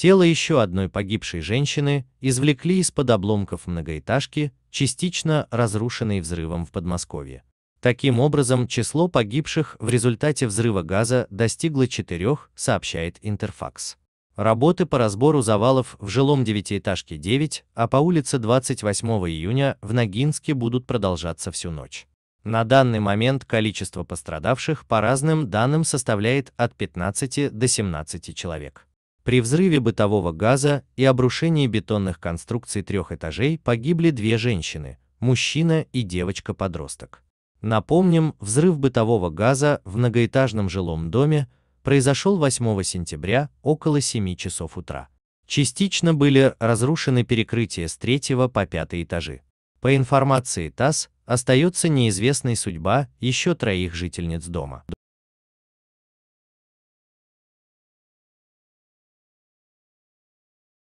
Тело еще одной погибшей женщины извлекли из-под обломков многоэтажки, частично разрушенной взрывом в Подмосковье. Таким образом, число погибших в результате взрыва газа достигло четырех, сообщает Интерфакс. Работы по разбору завалов в жилом девятиэтажке 9, а по улице 28 июня в Ногинске будут продолжаться всю ночь. На данный момент количество пострадавших по разным данным составляет от 15 до 17 человек. При взрыве бытового газа и обрушении бетонных конструкций трех этажей погибли две женщины, мужчина и девочка-подросток. Напомним, взрыв бытового газа в многоэтажном жилом доме произошел 8 сентября около 7 часов утра. Частично были разрушены перекрытия с 3 по 5 этажи. По информации ТАСС, остается неизвестной судьба еще троих жительниц дома.